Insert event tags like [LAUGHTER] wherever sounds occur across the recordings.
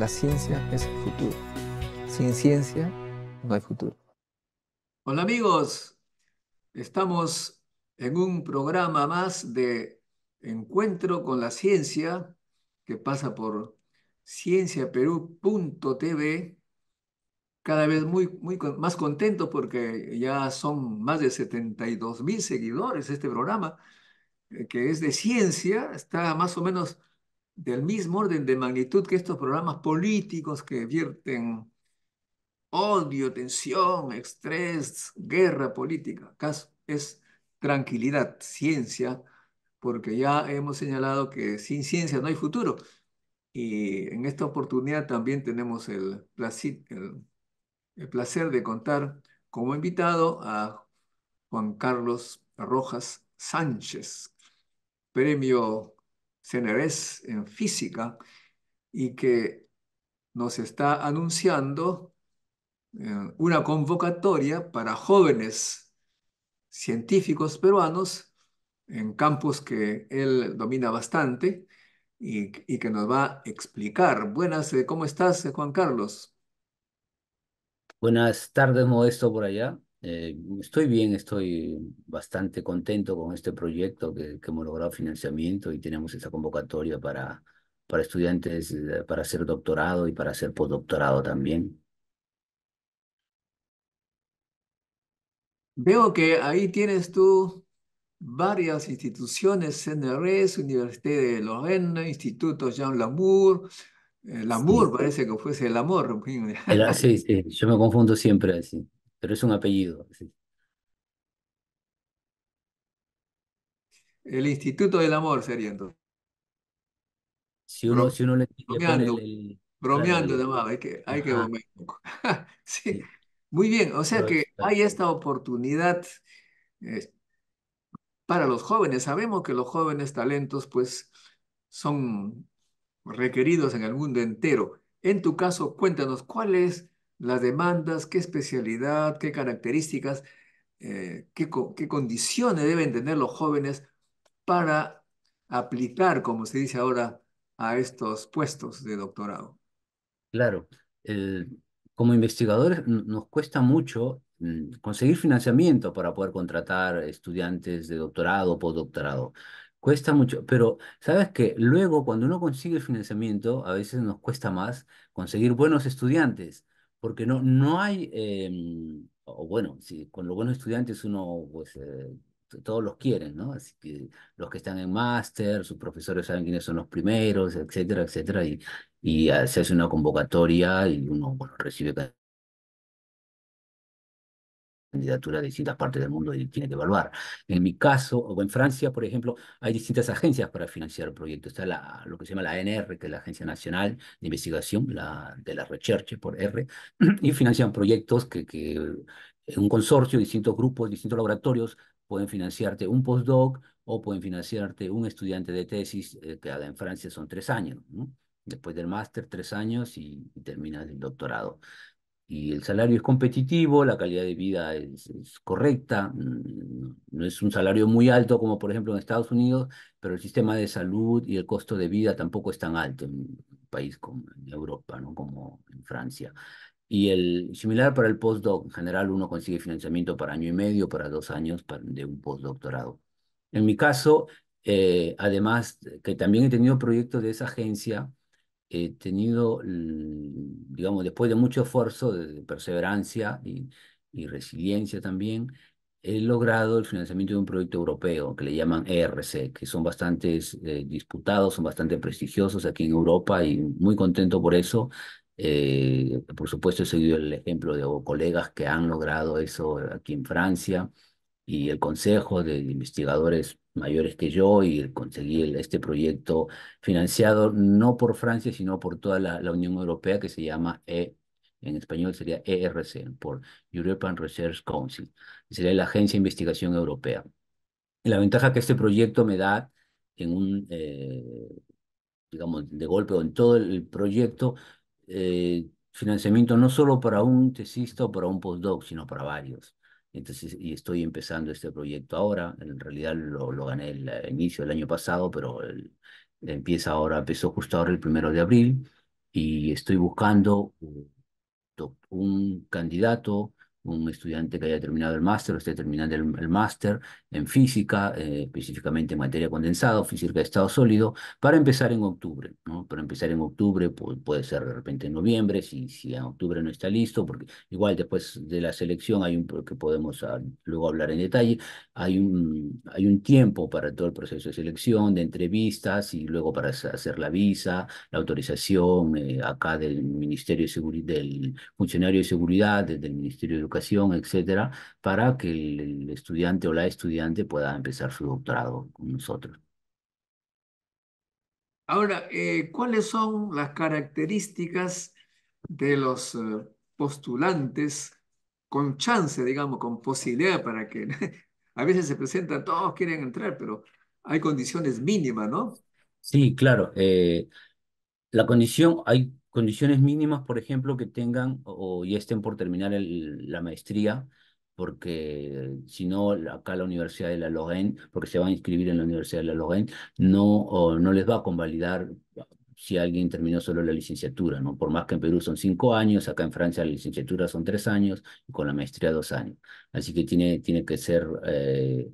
La ciencia es el futuro. Sin ciencia no hay futuro. Hola amigos, estamos en un programa más de encuentro con la ciencia que pasa por cienciaperú.tv. Cada vez muy, muy más contento porque ya son más de 72 mil seguidores este programa eh, que es de ciencia, está más o menos del mismo orden de magnitud que estos programas políticos que vierten odio, tensión, estrés, guerra política. Acá es tranquilidad, ciencia, porque ya hemos señalado que sin ciencia no hay futuro. Y en esta oportunidad también tenemos el, el placer de contar como invitado a Juan Carlos Rojas Sánchez, premio CNRs en física y que nos está anunciando eh, una convocatoria para jóvenes científicos peruanos en campos que él domina bastante y, y que nos va a explicar. Buenas, eh, ¿cómo estás, eh, Juan Carlos? Buenas tardes, Modesto, por allá. Eh, estoy bien, estoy bastante contento con este proyecto que, que, hemos logrado financiamiento y tenemos esta convocatoria para, para estudiantes eh, para hacer doctorado y para hacer postdoctorado también. Veo que ahí tienes tú varias instituciones, CNRS, e, Universidad de Lorena, Instituto Jean Lamour, eh, Lamour parece que fuese el amor. Ah, sí, sí, yo me confundo siempre así pero es un apellido. El Instituto del Amor sería entonces. Si uno, le, bromeando, bromeando de hay que, hay que bromear un poco. [LAUGHS] sí. Muy bien, o sea que hay esta oportunidad para los jóvenes. Sabemos que los jóvenes talentos pues son requeridos en el mundo entero. En tu caso, cuéntanos cuál es las demandas, qué especialidad, qué características, eh, qué, condiciones deben tener los jóvenes para aplicar, como se dice ahora, a estos puestos de doctorado. Claro, como investigadores nos cuesta mucho mm, conseguir financiamiento para poder contratar estudiantes de doctorado o postdoctorado. Cuesta mucho, pero sabes que luego cuando uno consigue el financiamiento, a veces nos cuesta más conseguir buenos estudiantes porque no, no hay, em, o bueno, si con los buenos estudiantes uno, pues eh, todos los quieren, ¿no? Así que los que están en máster, sus profesores saben quiénes son los primeros, etcétera, etcétera, y, y se hace una convocatoria y uno, bueno, recibe candidatura de distintas partes del mundo y tiene que evaluar. En mi caso, o en Francia, por ejemplo, hay distintas agencias para financiar proyectos. Está la, lo que se llama la ANR, que es la Agencia Nacional de Investigación, la, de la Recherche por R, [CLEARS THROAT] y financian proyectos que, que en un consorcio, distintos grupos, distintos laboratorios pueden financiarte un postdoc o pueden financiarte un estudiante de tesis, eh, que en Francia son tres años, ¿no? Después del máster, tres años y terminas el doctorado y el salario es competitivo, la calidad de vida es, correcta, mm, no es un salario muy alto como por ejemplo en Estados Unidos, pero el sistema de salud y el costo de vida tampoco es tan alto en un país como Europa, ¿no? como en Francia. Y el similar para el postdoc, en general uno consigue financiamiento para año y medio, para dos años de un postdoctorado. En mi caso, eh, además que también he tenido proyectos de esa agencia, he tenido, mm, digamos, después de mucho esfuerzo, de perseverancia y, resiliencia también, he logrado el financiamiento de un proyecto europeo que le llaman ERC, que son bastante eh, disputados, son bastante prestigiosos aquí en Europa y muy contento por eso. Eh, por supuesto, he seguido el ejemplo de colegas que han logrado eso aquí en Francia y el Consejo de Investigadores mayores que yo y conseguí este proyecto financiado no por Francia, sino por toda la, Unión Europea que se llama e, en español sería ERC, por European Research Council, sería la Agencia de Investigación Europea. Y la ventaja que este proyecto me da en un, eh, digamos, de golpe o en todo el proyecto, eh, financiamiento no solo para un tesista o para un postdoc, sino para varios. Entonces, y estoy empezando este proyecto ahora. En realidad lo, gané el, eh, inicio del año pasado, pero empieza ahora, empezó justo ahora el primero de abril. Y estoy buscando un candidato un estudiante que haya terminado el máster o esté terminando el, máster en física, eh, específicamente en materia condensada física de estado sólido, para empezar en octubre, ¿no? Para empezar en octubre, puede, ser de repente en noviembre, si, si en octubre no está listo, porque igual después de la selección hay un, que podemos ah, luego hablar en detalle, hay un, hay un tiempo para todo el proceso de selección, de entrevistas y luego para hacer la visa, la autorización eh, acá del Ministerio de Seguridad, del funcionario de Seguridad, del Ministerio de etcétera, para que el estudiante o la estudiante pueda empezar su doctorado con nosotros. Ahora, eh, ¿cuáles son las características de los eh, postulantes con chance, digamos, con posibilidad para que [LAUGHS] a veces se presentan, todos quieren entrar, pero hay condiciones mínimas, ¿no? Sí, claro. Eh, la condición, hay Condiciones mínimas, por ejemplo, que tengan o ya estén por terminar la maestría, porque si no, acá la Universidad de la Lorraine, porque se van a inscribir en la Universidad de la Lorraine, no, no les va a convalidar si alguien terminó solo la licenciatura, ¿no? Por más que en Perú son cinco años, acá en Francia la licenciatura son tres años y con la maestría dos años. Así que tiene, tiene que ser eh,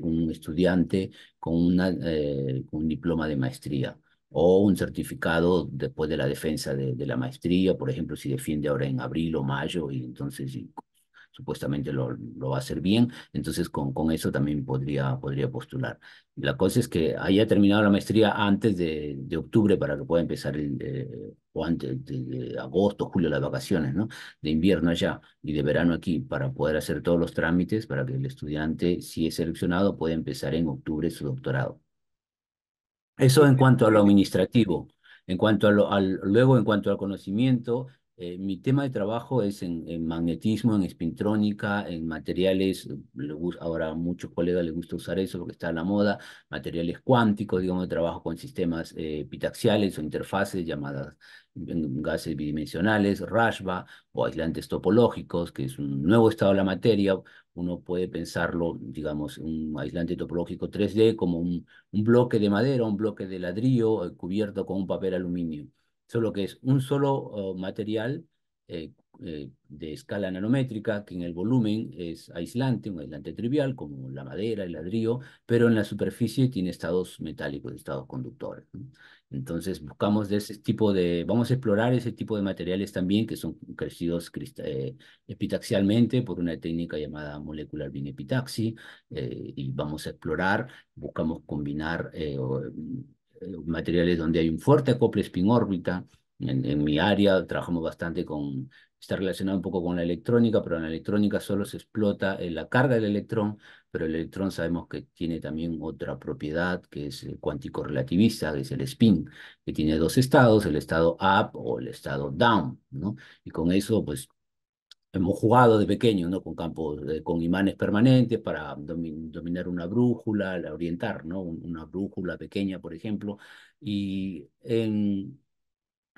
un estudiante con, una, eh, un diploma de maestría o un certificado después de la defensa de, la maestría, por ejemplo, si defiende ahora en abril o mayo y entonces supuestamente lo, va a hacer bien, entonces con, con eso también podría, podría postular. La cosa es que haya terminado la maestría antes de, octubre para que pueda empezar el, eh, o antes de, de, agosto, julio, las vacaciones, ¿no? De invierno allá y de verano aquí, para poder hacer todos los trámites para que el estudiante, si es seleccionado, pueda empezar en octubre su doctorado. Eso en cuanto a lo administrativo. En cuanto al, luego, en cuanto al conocimiento, eh, mi tema de trabajo es en, magnetismo, en espintrónica, en materiales, ahora a muchos colegas les gusta usar eso porque está en la moda, materiales cuánticos, digamos, trabajo con sistemas epitaxiales eh, o interfaces llamadas gases bidimensionales, Rashba o aislantes topológicos, que es un nuevo estado de la materia uno puede pensarlo, digamos, un aislante topológico 3D como un, bloque de madera, un bloque de ladrillo eh, cubierto con un papel aluminio. Solo que es un solo oh, material eh, eh, de escala nanométrica que en el volumen es aislante, un aislante trivial como la madera, el ladrillo, pero en la superficie tiene estados metálicos, estados conductores. Entonces buscamos de ese tipo de, vamos a explorar ese tipo de materiales también que son crecidos eh, epitaxialmente por una técnica llamada molecular binepitaxi eh, y vamos a explorar, buscamos combinar eh, materiales donde hay un fuerte acople spin órbita. en mi área trabajamos bastante con está relacionado un poco con la electrónica, pero en la electrónica solo se explota eh, la carga del electrón, pero el electrón sabemos que tiene también otra propiedad que es el cuántico relativista, que es el spin, que tiene dos estados, el estado up o el estado down, ¿no? Y con eso, pues, hemos jugado de pequeño, ¿no? Con campos, eh, con imanes permanentes para dominar una brújula, la orientar, ¿no? Una brújula pequeña, por ejemplo. Y en,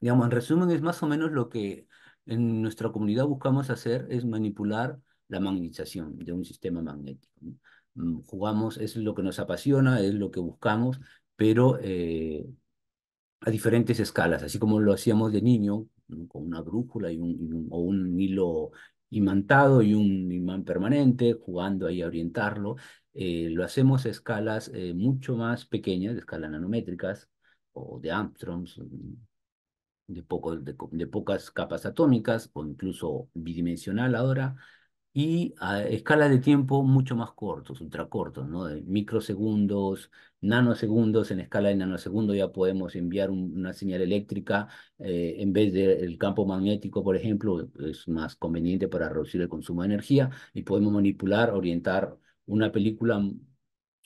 digamos, en resumen, es más o menos lo que en nuestra comunidad buscamos hacer es manipular la magnetización de un sistema magnético. Mm, jugamos, es lo que nos apasiona, es lo que buscamos, pero eh, a diferentes escalas, así como lo hacíamos de niño, con una brújula y un, o un hilo imantado y un imán permanente, jugando ahí a orientarlo. Eh, lo hacemos a escalas eh, mucho más pequeñas, de escalas nanométricas o de Armstrongs, mm, de, de, pocas capas atómicas o incluso bidimensional ahora, y a escalas de tiempo mucho más cortos, ultracortos, ¿no? de microsegundos, nanosegundos, en escala de nanosegundos ya podemos enviar una señal eléctrica eh, en vez del campo magnético, por ejemplo, es más conveniente para reducir el consumo de energía y podemos manipular, orientar una película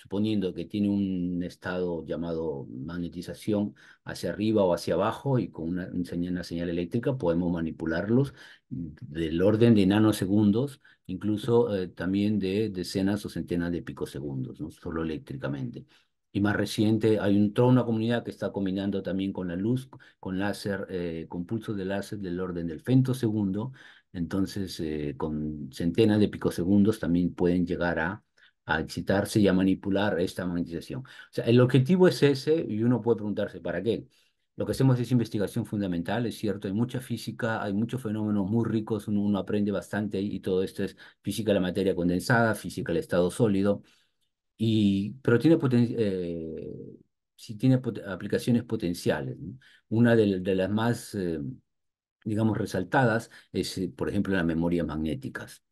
suponiendo que tiene un estado llamado magnetización hacia arriba o hacia abajo y con una, señal, una señal, eléctrica podemos manipularlos del orden de nanosegundos, incluso eh, también de decenas o centenas de picosegundos, ¿no? solo eléctricamente. Y más reciente, hay un, toda una comunidad que está combinando también con la luz, con láser, eh, con pulsos de láser del orden del femtosegundo. Entonces, eh, con centenas de picosegundos también pueden llegar a a excitarse y a manipular esta magnetización. O sea, el objetivo es ese y uno puede preguntarse, ¿para qué? Lo que hacemos es investigación fundamental, es cierto, hay mucha física, hay muchos fenómenos muy ricos, uno, aprende bastante y todo esto es física de la materia condensada, física del estado sólido, y, pero tiene eh, tiene aplicaciones potenciales. Una de, las más, eh, digamos, resaltadas es, eh, por ejemplo, la memoria magnéticas.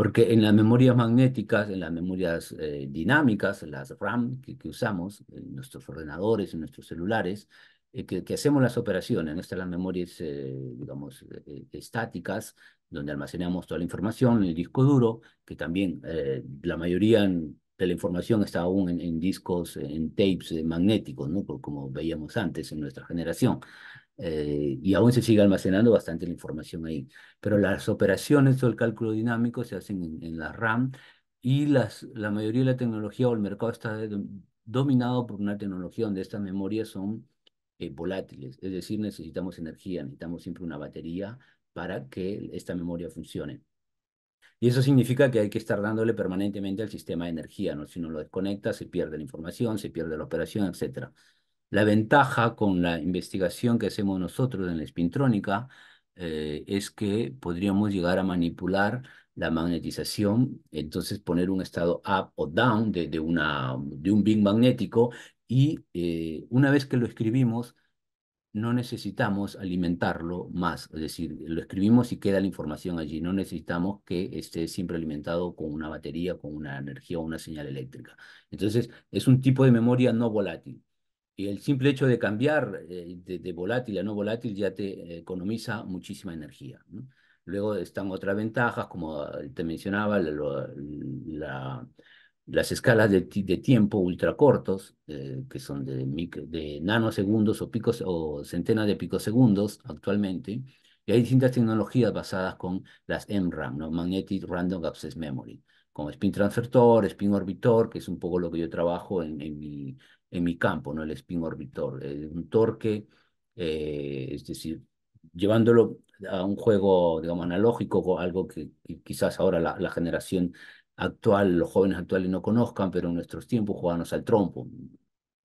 Porque en las memorias magnéticas, en las memorias eh, dinámicas, las RAM que, usamos, en eh, nuestros ordenadores, en nuestros celulares, eh, que, hacemos las operaciones, no están las memorias, digamos, estáticas, donde almacenamos toda la información en el disco duro, que también la mayoría de la información está aún en, discos, en tapes magnéticos, ¿no? como veíamos antes en nuestra generación. Eh, y aún se sigue almacenando bastante la información ahí. Pero las operaciones o el cálculo dinámico se hacen en, la RAM y las, la mayoría de la tecnología o el mercado está dominado por una tecnología donde estas memorias son eh, volátiles, es decir, necesitamos energía, necesitamos siempre una batería para que esta memoria funcione. Y eso significa que hay que estar dándole permanentemente al sistema de energía, ¿no? Si no lo desconecta, se pierde la información, se pierde la operación, etcétera. La ventaja con la investigación que hacemos nosotros en la espintrónica eh, es que podríamos llegar a manipular la magnetización, entonces poner un estado up o down de, una, de un bin magnético y eh, una vez que lo escribimos, no necesitamos alimentarlo más, es decir, lo escribimos y queda la información allí, no necesitamos que esté siempre alimentado con una batería, con una energía o una señal eléctrica. Entonces, es un tipo de memoria no volátil. Y el simple hecho de cambiar eh, de, volátil a no volátil ya te eh, economiza muchísima energía. Luego están otras ventajas, como eh, te mencionaba, la, las escalas de, tiempo ultracortos, eh, que son de, de nanosegundos o, picos, o centenas de picosegundos actualmente. Y hay distintas tecnologías basadas con las MRAM, ¿no? Magnetic Random Access Memory como spin transfertor, spin orbitor, que es un poco lo que yo trabajo en, en, mi, en mi campo, ¿no? El spin orbitor, un torque, eh, es decir, llevándolo a un juego, digamos, analógico, algo que, quizás ahora la, la, generación actual, los jóvenes actuales no conozcan, pero en nuestros tiempos jugábamos al trompo.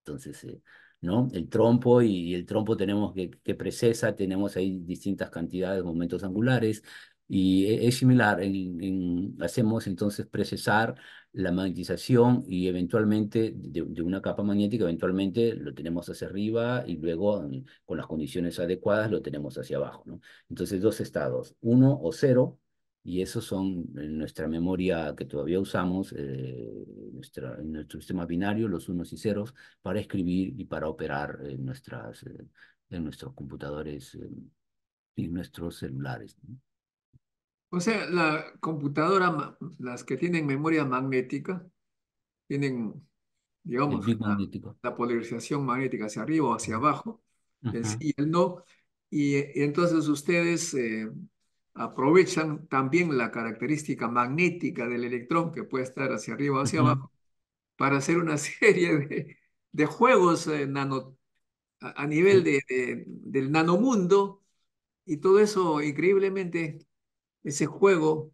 Entonces, eh, ¿no? El trompo y, el trompo tenemos que, que precesa, tenemos ahí distintas cantidades, de momentos angulares, y e, es similar, en, hacemos entonces precesar la magnetización y eventualmente de, una capa magnética, eventualmente lo tenemos hacia arriba y luego con las condiciones adecuadas lo tenemos hacia abajo. ¿no? Entonces dos estados, uno o cero, y esos son en nuestra memoria que todavía usamos, eh, nuestra, en nuestro sistema binario, los unos y ceros, para escribir y para operar en, nuestras, eh, nuestros computadores eh, y en nuestros celulares. O sea, la computadora, las que tienen memoria magnética, tienen, digamos, la, polarización magnética hacia arriba o hacia abajo, y el no. Y, entonces ustedes eh, aprovechan también la característica magnética del electrón, que puede estar hacia arriba o hacia abajo, para hacer una [LAUGHS] serie de, juegos eh, nano, a, nivel del nanomundo. Y todo eso increíblemente ese juego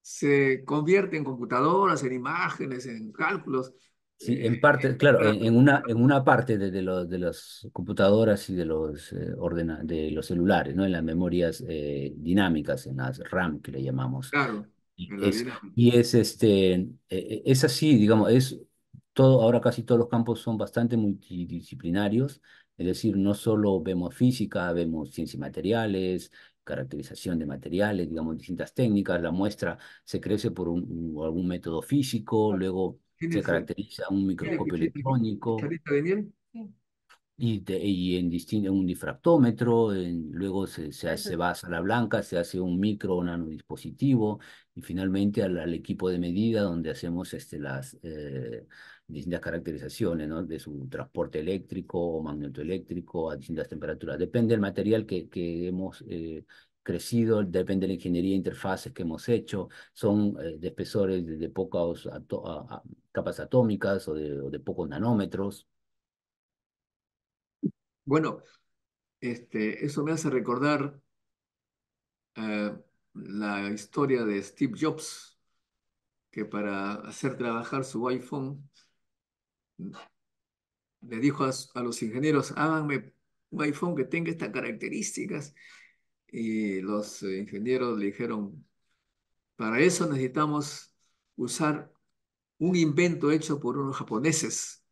se convierte en computadoras, en imágenes, en cálculos. Sí, en eh, parte, claro, en, una, en una parte de, los, de las computadoras y de los, eh, de los celulares, ¿no? En las memorias eh, dinámicas, en las RAM que le llamamos. Claro. Y es, y es, este, e, e, es así, digamos, es todo, ahora casi todos los campos son bastante multidisciplinarios, es decir, no solo vemos física, vemos ciencias materiales, caracterización de materiales, digamos, distintas técnicas, la muestra se crece por un, algún método físico, luego se caracteriza un microscopio electrónico. Y, en distinto, un difractómetro, luego se, se, hace, va a sala blanca, se hace un micro o nanodispositivo, y finalmente al, equipo de medida donde hacemos este, las, eh, distintas caracterizaciones, ¿no? De su transporte eléctrico o magnetoeléctrico a distintas temperaturas. Depende del material que, hemos eh, crecido, depende de la ingeniería de interfaces que hemos hecho, son eh, de espesores de, pocas capas atómicas o de, pocos nanómetros. Bueno, este, eso me hace recordar eh, la historia de Steve Jobs, que para hacer trabajar su iPhone le dijo a, los ingenieros, háganme un iPhone que tenga estas características. Y los eh, ingenieros le dijeron, para eso necesitamos usar un invento hecho por unos japoneses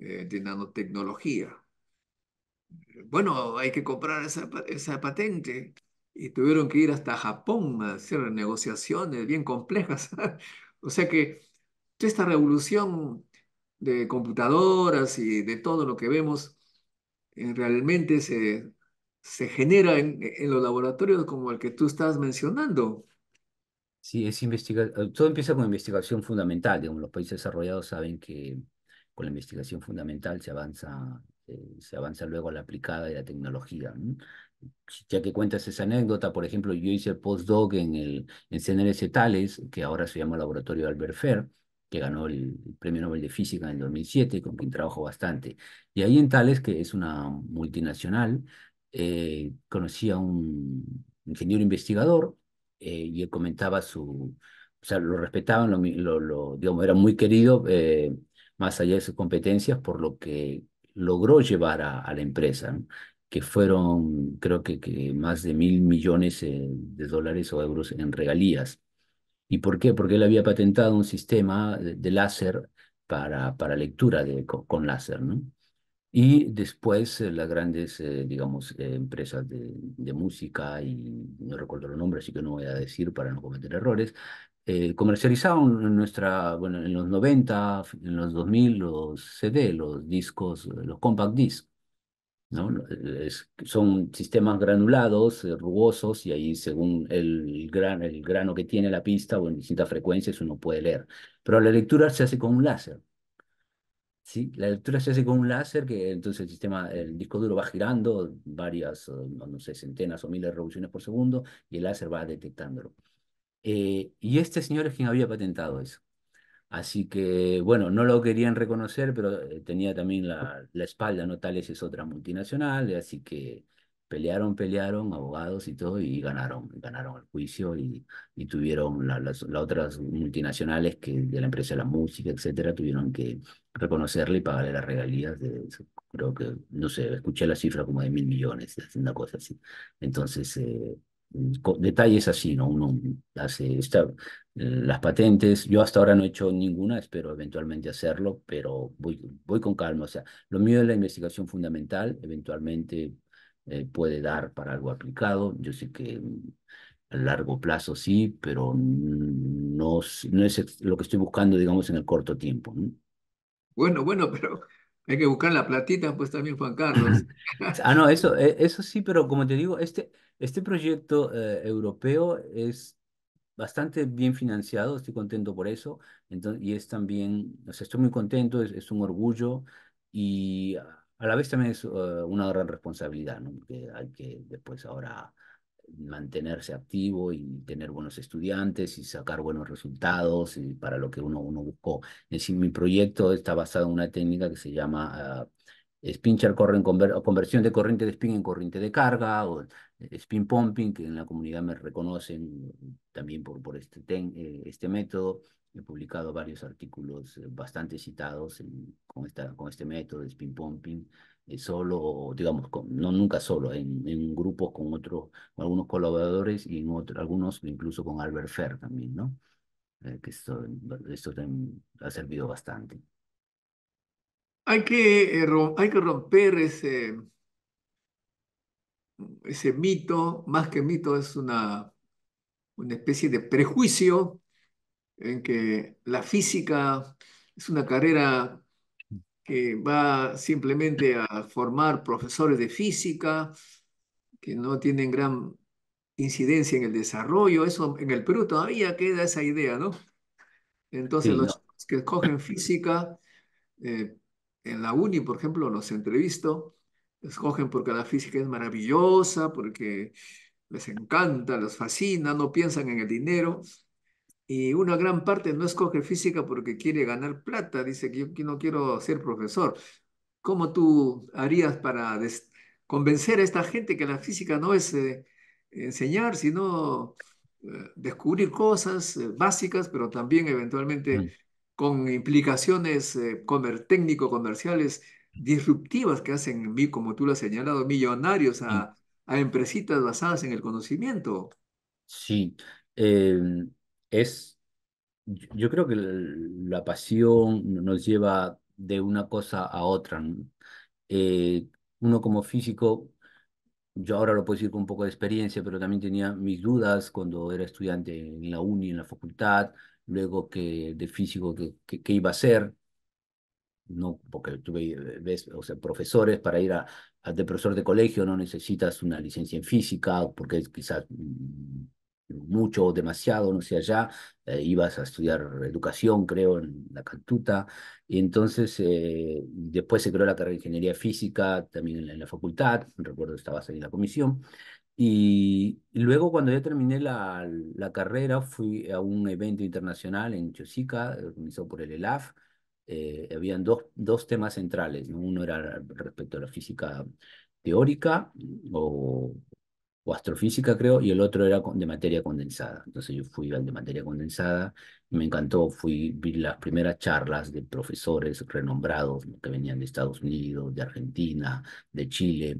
eh, de nanotecnología. Bueno, hay que comprar esa, esa, patente. Y tuvieron que ir hasta Japón a hacer negociaciones bien complejas. [LAUGHS] o sea que esta revolución de computadoras y de todo lo que vemos eh, realmente se, se genera en, los laboratorios como el que tú estás mencionando. Sí, es investiga eh, todo empieza con investigación fundamental. como los países desarrollados saben que con la investigación fundamental se avanza, eh, se avanza luego a la aplicada y la tecnología. ya que cuentas esa anécdota, por ejemplo, yo hice el postdoc en el en CNRS Tales, que ahora se llama Laboratorio Albert Fer, que ganó el, Premio Nobel de Física en el 2007, con quien trabajó bastante. Y ahí en Tales, que es una multinacional, eh, conocí a un ingeniero investigador eh, y él comentaba su, o sea, lo respetaban, lo, digamos, era muy querido, eh, más allá de sus competencias, por lo que logró llevar a, la empresa, que fueron, creo que, más de mil millones eh, de dólares o euros en regalías. ¿Y por qué? Porque él había patentado un sistema de, láser para, para lectura con, láser, ¿no? Y después eh, las grandes, eh, digamos, eh, empresas de, música, y no recuerdo los nombres, así que no voy a decir para no cometer errores, comercializaban nuestra, bueno, en los 90, en los 2000, los CD, los discos, los compact disc. ¿no? son sistemas granulados, eh, rugosos, y ahí según el, gran, el grano que tiene la pista o en distintas frecuencias uno puede leer. Pero la lectura se hace con un láser. ¿sí? La lectura se hace con un láser que entonces el sistema, el disco duro va girando varias, eh, no sé, centenas o miles de revoluciones por segundo y el láser va detectándolo. Eh, y este señor es quien había patentado eso. Así que, bueno, no lo querían reconocer, pero eh, tenía también la, la espalda, ¿no? Tales es otra multinacional, así que pelearon, pelearon, abogados y todo, y ganaron, ganaron el juicio y, y tuvieron las, las, otras multinacionales que de la empresa de la música, etcétera, tuvieron que reconocerle y pagarle las regalías de, creo que, no sé, escuché la cifra como de mil millones, una cosa así. Entonces, eh, detalles así, ¿no? Uno hace las patentes. Yo hasta ahora no he hecho ninguna, espero eventualmente hacerlo, pero voy, voy con calma. O sea, lo mío es la investigación fundamental, eventualmente eh, puede dar para algo aplicado. Yo sé que a largo plazo sí, pero no, no es lo que estoy buscando, digamos, en el corto tiempo. Bueno, bueno, pero hay que buscar la platita, pues también Juan Carlos. [LAUGHS] Ah, no, eso, e, eso sí, pero como te digo, este, este proyecto eh, europeo es bastante bien financiado, estoy contento por eso, entonces, y es también, o sea, estoy muy contento, es, un orgullo y a la vez también es eh, una gran responsabilidad, ¿no? Que hay que después ahora mantenerse activo y tener buenos estudiantes y sacar buenos resultados para lo que uno, uno buscó. en decir, mi proyecto está basado en una técnica que se llama ah, spin corren conversión de corriente de spin en corriente de carga o spin pumping, que en la comunidad me reconocen también por, por este, eh, este método. He publicado varios artículos eh, bastante citados con, esta, con este método de spin pumping. Eh, solo, digamos, no nunca solo, en, en grupos con otros, con algunos colaboradores y en otro, algunos incluso con Albert Fer también, ¿no? Eh, que esto, esto también ha servido bastante. Hay que, eh, hay que romper ese, ese mito, más que mito, es una, una especie de prejuicio en que la física es una carrera que va simplemente a formar profesores de física, que no tienen gran incidencia en el desarrollo. Eso en el Perú todavía queda esa idea, ¿no? Entonces, los que escogen física, eh, en la uni, por ejemplo, los entrevisto, escogen porque la física es maravillosa, porque les encanta, les fascina, no piensan en el dinero. Y una gran parte no escoge física porque quiere ganar plata, dice que yo no quiero ser profesor. ¿Cómo tú harías para convencer a esta gente que la física no es eh, enseñar, sino eh, descubrir cosas eh, básicas, pero también eventualmente mm. con implicaciones comer técnico-comerciales disruptivas que hacen, como tú lo has señalado, millonarios a, empresas mm. empresitas basadas en el conocimiento? Sí. Em, es, yo creo que la pasión nos lleva de una cosa a otra. Eh, uno como físico, yo ahora lo puedo decir con un poco de experiencia, pero también tenía mis dudas cuando era estudiante en la uni, en la facultad, luego que de físico, ¿qué iba a ser, no porque tuve ves, o sea, profesores para ir a, de profesor de colegio no necesitas una licencia en física porque quizás mm, mucho o demasiado, no sé allá, eh, ibas a estudiar educación, creo, en la Cantuta, y entonces eh, después se creó la carrera de Ingeniería Física también en la, facultad, recuerdo estabas ahí en la comisión, y, luego cuando ya terminé la, la, carrera fui a un evento internacional en Chosica, organizado por el ELAF, eh, habían dos, dos temas centrales, uno era respecto a la física teórica o o astrofísica, creo, y el otro era de materia condensada. Entonces yo fui al de materia condensada, me encantó, fui, vi las primeras charlas de profesores renombrados que venían de Estados Unidos, de Argentina, de Chile,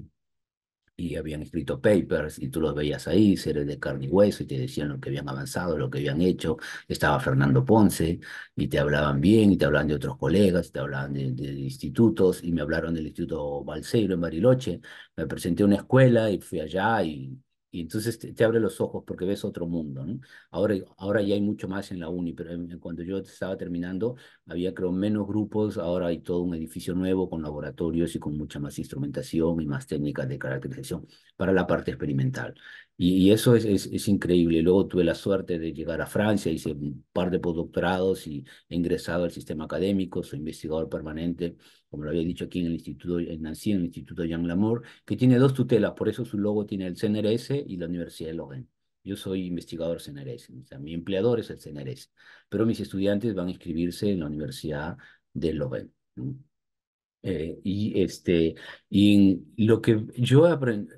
y habían escrito papers y tú los veías ahí, seres de carne y hueso, y te decían lo que habían avanzado, lo que habían hecho. Estaba Fernando Ponce y te hablaban bien, y te hablaban de otros colegas, te hablaban de, de institutos, y me hablaron del Instituto Balseiro en Bariloche. Me presenté a una escuela y fui allá y y entonces te, abre los ojos porque ves otro mundo, ¿no? Ahora, ahora ya hay mucho más en la uni, pero cuando yo estaba terminando había creo menos grupos, ahora hay todo un edificio nuevo con laboratorios y con mucha más instrumentación y más técnicas de caracterización para la parte experimental. Y, eso es, es, es, increíble. Luego tuve la suerte de llegar a Francia, hice un par de postdoctorados y he ingresado al sistema académico, soy investigador permanente, como lo había dicho aquí en el Instituto, en Nancy, en el Instituto Jean Lamour, que tiene dos tutelas, por eso su logo tiene el CNRS y la Universidad de logan Yo soy investigador CNRS, o sea, mi empleador es el CNRS, pero mis estudiantes van a inscribirse en la Universidad de Logan. Eh, y este, y lo que yo aprendí,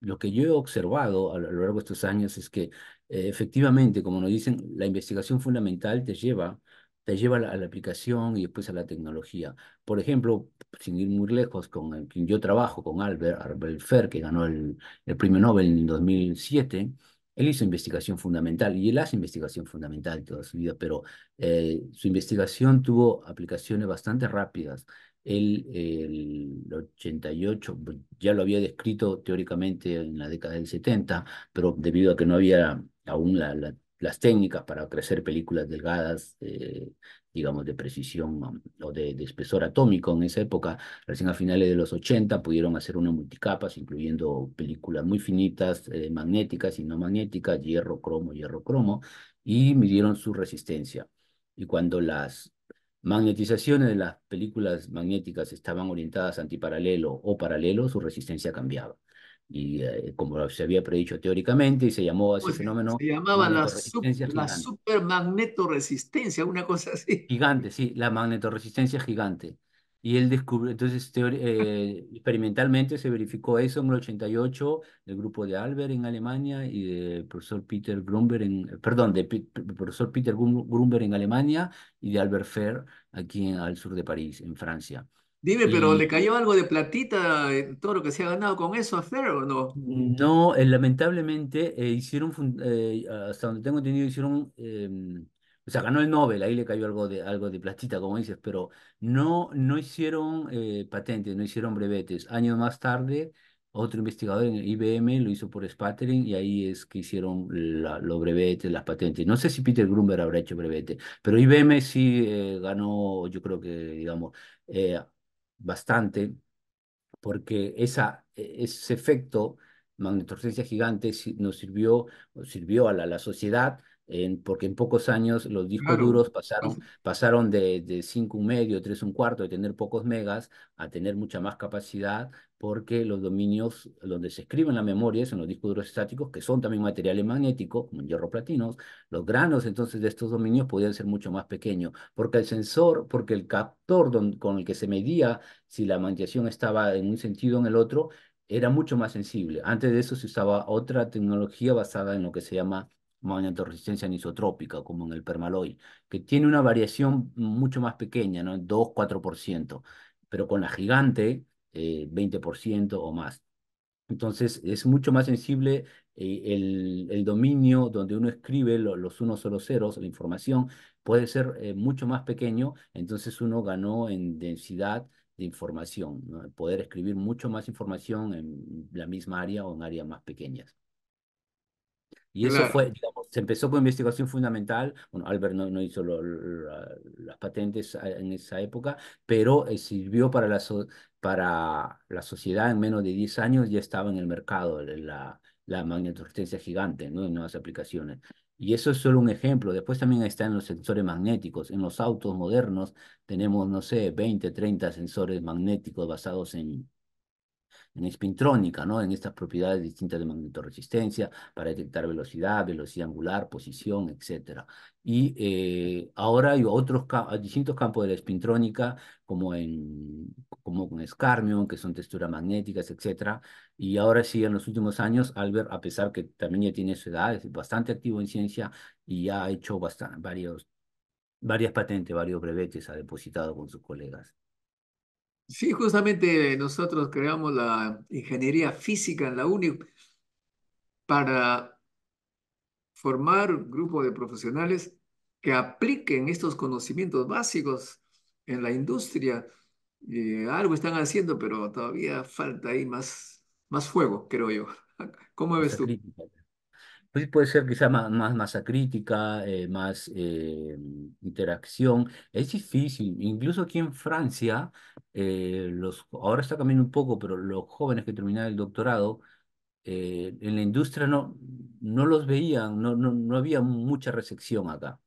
lo que yo he observado a lo largo de estos años es que eh, efectivamente, como nos dicen, la investigación fundamental te lleva, te lleva a la, aplicación y después a la tecnología. Por ejemplo, sin ir muy lejos, con quien yo trabajo, con Albert, Albert Fer, que ganó el, premio Nobel en 2007, él hizo investigación fundamental y él hace investigación fundamental toda su vida, pero eh, su investigación tuvo aplicaciones bastante rápidas el 88, ya lo había descrito teóricamente en la década del 70, pero debido a que no había aún las técnicas para crecer películas delgadas, eh, digamos, de precisión um, o de, espesor atómico en esa época, recién a finales de los 80 pudieron hacer unas multicapas, incluyendo películas muy finitas, eh, magnéticas y no magnéticas, hierro, cromo, hierro, cromo, y midieron su resistencia. Y cuando las magnetizaciones de las películas magnéticas estaban orientadas antiparalelo o paralelo, su resistencia cambiaba. Y eh, como se había predicho teóricamente, y se llamó a ese fenómeno. Se llamaba la, super la una cosa así. Gigante, sí, la magnetoresistencia gigante. Y él descubrió, entonces eh, experimentalmente se verificó eso en el 88, del grupo de Albert en Alemania y del profesor Peter Grumber en, eh, perdón, de profesor Peter Grumber en Alemania y de Albert Fair aquí al sur de París, en Francia. Dime, pero ¿le cayó algo de platita todo lo que se ha ganado con eso a Fer o no? No, eh, lamentablemente hicieron, hasta donde tengo entendido, hicieron em, o sea, ganó el Nobel, ahí le cayó algo de, algo de platita, como dices, pero no, no hicieron eh, patentes, no hicieron brevetes. Años más tarde, otro investigador en IBM lo hizo por spattering y ahí es que hicieron los brevetes, las patentes. No sé si Peter Grumber habrá hecho brevete, pero IBM sí eh, ganó, yo creo que, digamos, eh, bastante, porque esa, e, ese efecto magnetorcencia gigante nos sirvió, sirvió a la sociedad porque en pocos años los discos duros pasaron, pasaron de, de cinco un medio, tres un cuarto, de tener pocos megas a tener mucha más capacidad, porque los dominios donde se escriben las memorias en los discos duros estáticos, que son también materiales magnéticos, como hierro platinos, los granos entonces de estos dominios podían ser mucho más pequeños, porque el sensor, porque el captor con el que se medía si la magnetización estaba en un sentido o en el otro, era mucho más sensible. Antes de eso se usaba otra tecnología basada en lo que se llama la resistencia anisotrópica, como en el permaloid, que tiene una variación mucho más pequeña, ¿no? 2-4%, pero con la gigante, 20% eh, o más. Entonces es mucho más sensible eh, el, dominio donde uno escribe los unos o los ceros, la información puede ser eh, mucho más pequeño, entonces uno ganó en densidad de información, ¿no? poder escribir mucho más información en la misma área o en áreas más pequeñas. Y eso fue, digamos, se empezó con investigación fundamental. Bueno, Albert no, hizo las patentes en esa época, pero eh, sirvió para la, para la sociedad en menos de 10 años, ya estaba en el mercado la, la gigante, ¿no? en nuevas aplicaciones. Y eso es solo un ejemplo. Después también están los sensores magnéticos. En los autos modernos tenemos, no sé, 20, 30 sensores magnéticos basados en, en espintrónica, ¿no? en estas propiedades distintas de magnetoresistencia para detectar velocidad, velocidad angular, posición, etc. Y eh, ahora hay otros distintos campos de la espintrónica, como, en, como con que son texturas magnéticas, etc. Y ahora sí, en los últimos años, Albert, a pesar que también ya tiene su edad, es bastante activo en ciencia y ya ha hecho bastante, varios, varias patentes, varios brevetes, ha depositado con sus colegas. Sí, justamente nosotros creamos la ingeniería física en la UNI para formar un grupo de profesionales que apliquen estos conocimientos básicos en la industria. Eh, algo están haciendo, pero todavía falta ahí más, más fuego, creo yo. [LAUGHS] ¿Cómo ves tú? Pues puede ser quizá más, más masa crítica, eh, más eh, interacción. Es difícil, incluso aquí en Francia, eh, los, ahora está cambiando un poco, pero los jóvenes que terminaron el doctorado, en la industria no, no los veían, no, no, había mucha recepción acá,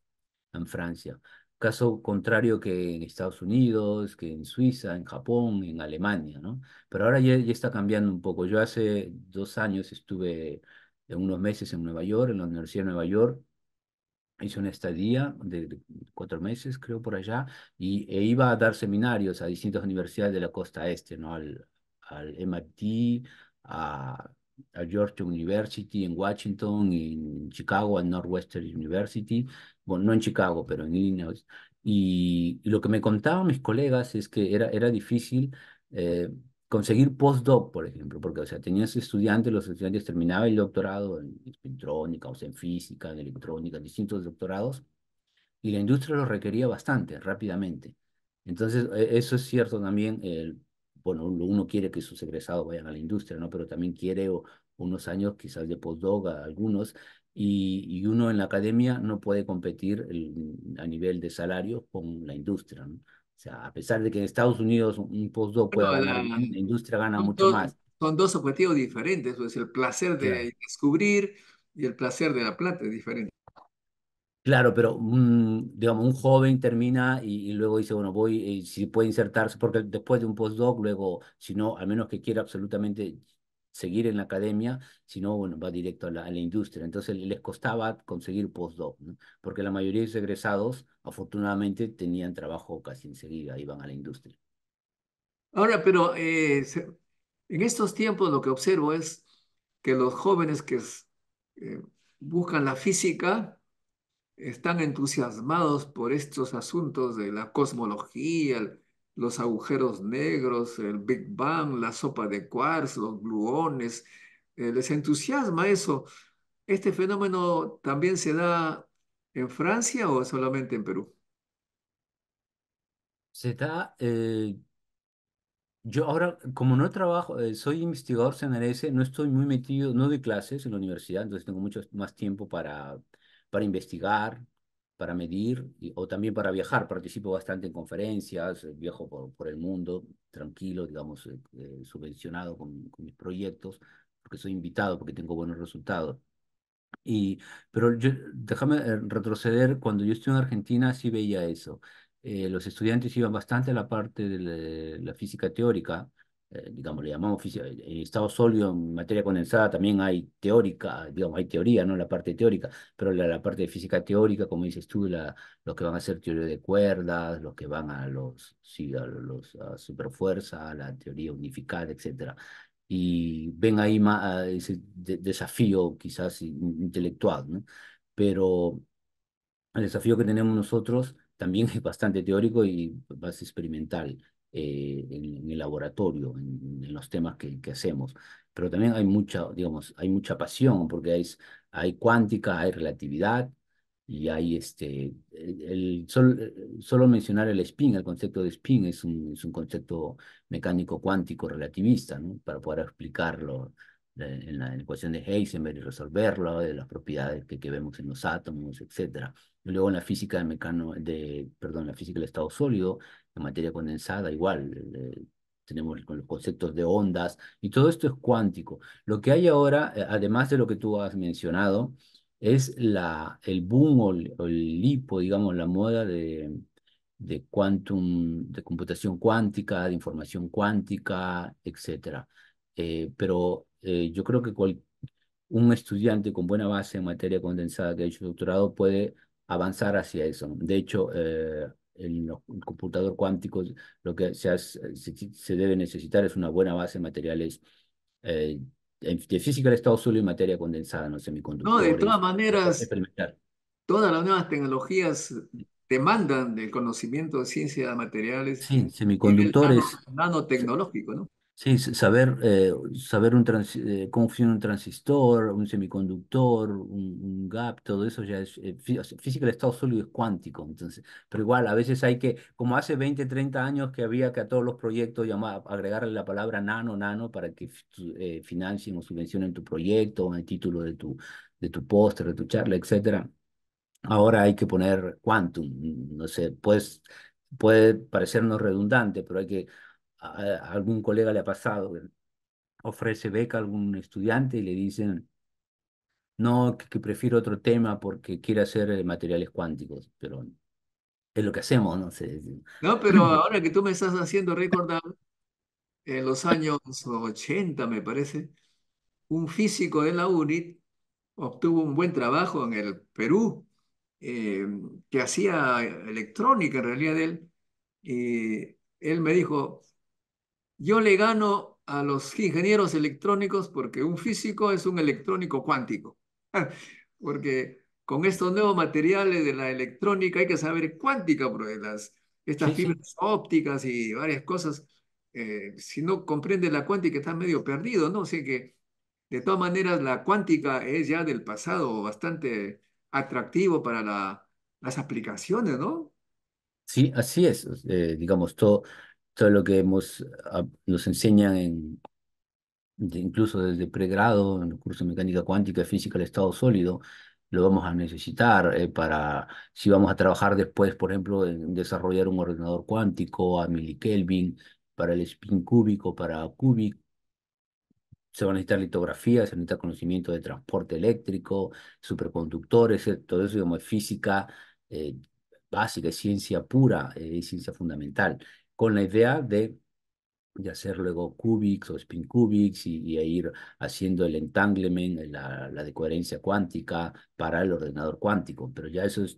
en Francia. Caso contrario que en Estados Unidos, que en Suiza, en Japón, en Alemania, ¿no? Pero ahora ya, ya está cambiando un poco. Yo hace dos años estuve en unos meses en Nueva York, en la Universidad de Nueva York. Hice una estadía de cuatro meses, creo, por allá, y, e iba a dar seminarios a distintas universidades de la costa este, ¿no? Al, al MIT, a, a Georgia University en Washington, en Chicago, a Northwestern University, bueno, no en Chicago, pero en Illinois. Y, lo que me contaban mis colegas es que era, era difícil eh, conseguir postdoc, por ejemplo, porque, o sea, tenías estudiantes, los estudiantes terminaban el doctorado en electrónica, o en física, en electrónica, distintos doctorados, y la industria los requería bastante, rápidamente. Entonces, e, eso es cierto también, el, bueno, uno quiere que sus egresados vayan a la industria, ¿no? Pero también quiere unos años quizás de postdoc a algunos, y, uno en la academia no puede competir a nivel de salario con la industria, ¿no? O sea, a pesar de que en Estados Unidos un postdoc puede ganar, la, industria gana mucho más. Son dos objetivos diferentes, es pues, el placer de descubrir y el placer de la plata es diferente. Claro, pero un, digamos, un joven termina y, luego dice, bueno, voy, eh, si puede insertarse, porque después de un postdoc, luego, si no, al menos que quiera absolutamente seguir en la academia, sino bueno, va directo a la, industria. Entonces les costaba conseguir postdoc, porque la mayoría de los egresados afortunadamente tenían trabajo casi enseguida, iban a la industria. Ahora, pero eh, en estos tiempos lo que observo es que los jóvenes que eh, buscan la física están entusiasmados por estos asuntos de la cosmología, el, los agujeros negros, el Big Bang, la sopa de cuarzo, los gluones. Eh, les entusiasma eso. ¿Este fenómeno también se da en Francia o solamente en Perú? Se da, eh, yo ahora, como no trabajo, eh, soy investigador CNRS, no estoy muy metido, no doy clases en la universidad, entonces tengo mucho más tiempo para, para investigar, para medir o también para viajar. Participo bastante en conferencias, eh, viajo por, por el mundo, tranquilo, digamos, eh, eh, subvencionado con, mis proyectos, porque soy invitado, porque tengo buenos resultados. Y, pero yo, déjame retroceder, cuando yo estuve en Argentina sí veía eso. los estudiantes iban bastante a la parte de la física teórica, eh, digamos, le llamamos física, en eh, eh, estado sólido en materia condensada también hay teórica, digamos, hay teoría, ¿no? La parte teórica, pero la, parte de física teórica, como dices tú, la, los que van a hacer teoría de cuerdas, los que van a los, sí, a los a superfuerza, a la teoría unificada, etcétera. Y ven ahí más, ese desafío quizás intelectual, ¿no? Pero el desafío que tenemos nosotros también [LAUGHS] es bastante teórico y más experimental eh, en, el laboratorio, en, los temas que, que, hacemos. Pero también hay mucha, digamos, hay mucha pasión porque hay, hay cuántica, hay relatividad y hay este, el, solo mencionar el spin, el concepto de spin es un, es un concepto mecánico cuántico relativista, ¿no? Para poder explicarlo en la ecuación de Heisenberg y resolverlo, de las propiedades que, vemos en los átomos, etc. luego en la física de mecano, de, perdón, la física del estado sólido, la materia condensada, igual, tenemos los conceptos de ondas, y todo esto es cuántico. Lo que hay ahora, eh, además de lo que tú has mencionado, es la, el boom o el, o lipo, digamos, la moda de, de quantum, de computación cuántica, de información cuántica, etcétera. Eh, pero eh, yo creo que un estudiante con buena base en materia condensada que ha hecho doctorado puede avanzar hacia eso. De hecho, eh, en el, computadores computador cuántico lo que se, se, debe necesitar es una buena base en materiales de física del estado sólido y materia condensada, no semiconductores. No, de todas maneras, todas las nuevas tecnologías demandan del conocimiento de ciencia de materiales. Sí, semiconductores. Nanotecnológico, ¿no? Sí, saber, eh, saber un eh, cómo funciona un transistor, un semiconductor, un, gap, todo eso ya es eh, física de estado sólido es cuántico, entonces, pero igual a veces hay que, como hace 20, 30 años que había que a todos los proyectos llamar, agregarle la palabra nano, nano para que financien o subvencionen tu proyecto, o el título de tu, de tu póster, de tu charla, etcétera. Ahora hay que poner quantum, no sé, pues puede parecernos redundante, pero hay que a, algún colega le ha pasado, ofrece beca a algún estudiante y le dicen, no, que, prefiero otro tema porque quiere hacer eh, materiales cuánticos, pero es lo que hacemos, no sé. No, pero ahora que tú me estás haciendo recordar, en los años 80, me parece, un físico de la UNIT obtuvo un buen trabajo en el Perú, eh, que hacía electrónica en realidad él, y él me dijo, yo le gano a los ingenieros electrónicos porque un físico es un electrónico cuántico. [LAUGHS] porque con estos nuevos materiales de la electrónica hay que saber cuántica, porque las, estas fibras ópticas y varias cosas, eh, si no comprende la cuántica está medio perdido, ¿no? O sea que, de todas maneras, la cuántica es ya del pasado bastante atractivo para la, las aplicaciones, ¿no? Sí, así es. Eh, digamos, todo, todo lo que hemos, nos enseñan incluso desde pregrado, en el curso de mecánica cuántica, y física del estado sólido, lo vamos a necesitar eh, para, si vamos a trabajar después, por ejemplo, en desarrollar un ordenador cuántico a milikelvin, para el spin cúbico, para cubic, se va a necesitar litografía, se necesita conocimiento de transporte eléctrico, superconductores, eh, todo eso digamos, es física eh, básica, es ciencia pura, es ciencia fundamental con la idea de, hacer luego cubics o spin cubics y, ir haciendo el entanglement, la, la de coherencia cuántica para el ordenador cuántico, pero ya eso es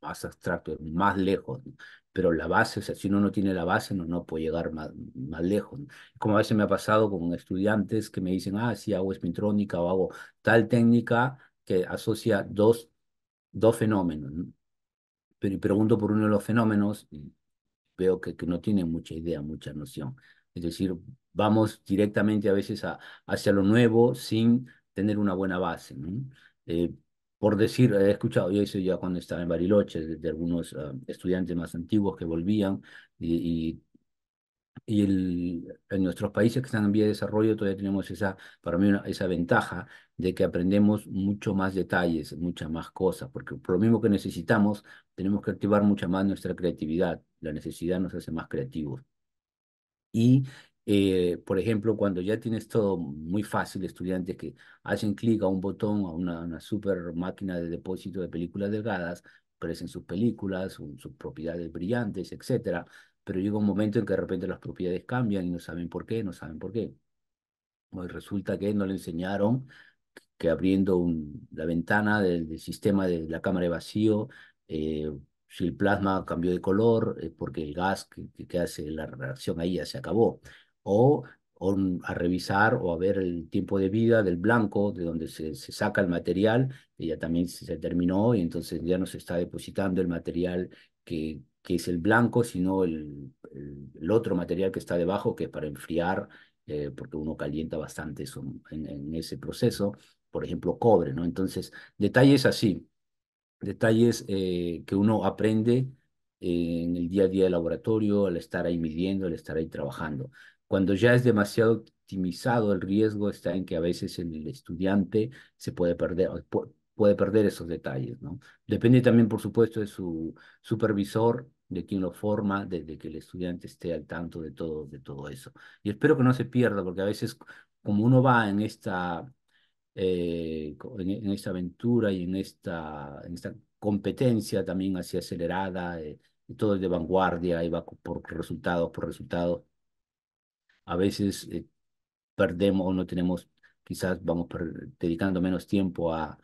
más abstracto, más lejos. Pero la base, o sea, si uno no tiene la base, no, no puede llegar más, lejos. Como a veces me ha pasado con estudiantes que me dicen, ah, sí, hago espintrónica o hago tal técnica que asocia dos, dos fenómenos. Pero Pero pregunto por uno de los fenómenos veo que, que no tienen mucha idea, mucha noción. Es decir, vamos directamente a veces a, hacia lo nuevo sin tener una buena base. Eh, por decir, he escuchado yo eso ya cuando estaba en Bariloche, de, algunos ah, estudiantes más antiguos que volvían y, y, el, en nuestros países que están en vía de desarrollo todavía tenemos esa, para mí, una, esa ventaja de que aprendemos mucho más detalles, muchas más cosas, porque por lo mismo que necesitamos, tenemos que activar mucha más nuestra creatividad la necesidad nos hace más creativos. Y, eh, por ejemplo, cuando ya tienes todo muy fácil, estudiantes que hacen clic a un botón, a una, super máquina de depósito de películas delgadas, crecen sus películas, sus, propiedades brillantes, etcétera. Pero llega un momento en que de repente las propiedades cambian y no saben por qué, no saben por qué. Pues resulta que no le enseñaron que abriendo la ventana del, sistema de la cámara de vacío, eh, si el plasma cambió de color, es porque el gas que, hace la reacción ahí ya se acabó. O, a revisar o a ver el tiempo de vida del blanco, de donde se, saca el material, que ya también se, terminó y entonces ya no se está depositando el material que, es el blanco, sino el, otro material que está debajo, que es para enfriar, eh, porque uno calienta bastante eso en, en, ese proceso, por ejemplo, cobre, ¿no? Entonces, detalles así detalles eh, que uno aprende eh, en el día a día del laboratorio, al estar ahí midiendo, al estar ahí trabajando. Cuando ya es demasiado optimizado, el riesgo está en que a veces el estudiante se puede perder, puede perder esos detalles, ¿no? Depende también, por supuesto, de su supervisor, de quien lo forma, de, que el estudiante esté al tanto de todo, de todo eso. Y espero que no se pierda, porque a veces como uno va en esta eh, en, esta aventura y en esta, en esta competencia también así acelerada, eh, todo es de vanguardia, y va por resultados, por resultados. A veces eh, perdemos o no tenemos, quizás vamos dedicando menos tiempo a,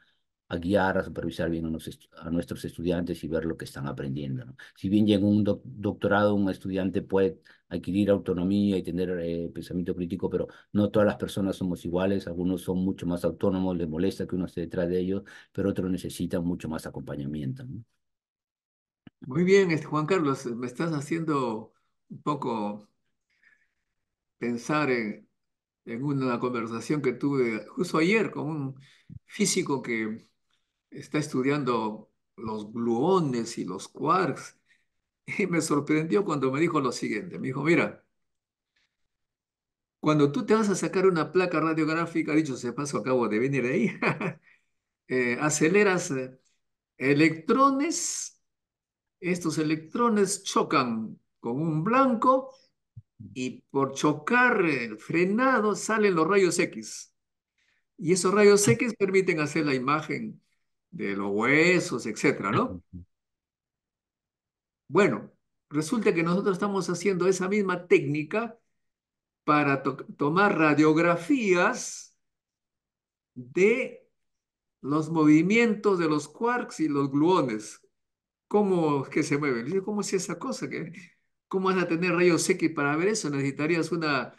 a guiar, a supervisar bien a, nuestros estudiantes y ver lo que están aprendiendo. Si bien llega un doctorado, un estudiante puede adquirir autonomía y tener eh, pensamiento crítico, pero no todas las personas somos iguales, algunos son mucho más autónomos, les molesta que uno esté detrás de ellos, pero otros necesitan mucho más acompañamiento. Muy bien, este, Juan Carlos, me estás haciendo un poco pensar en una conversación que tuve justo ayer con un físico que está estudiando los gluones y los quarks. Y me sorprendió cuando me dijo lo siguiente. Me dijo, mira, cuando tú te vas a sacar una placa radiográfica, dicho se paso, acabo de venir ahí, [LAUGHS] eh, aceleras eh, electrones, estos electrones chocan con un blanco y por chocar el eh, frenado salen los rayos X. Y esos rayos X permiten hacer la imagen de los huesos, etcétera, ¿no? Bueno, resulta que nosotros estamos haciendo esa misma técnica para tomar radiografías de los movimientos de los quarks y los gluones. ¿Cómo es que se mueven? ¿cómo es esa cosa? ¿Cómo vas a tener rayos X para ver eso? Necesitarías una,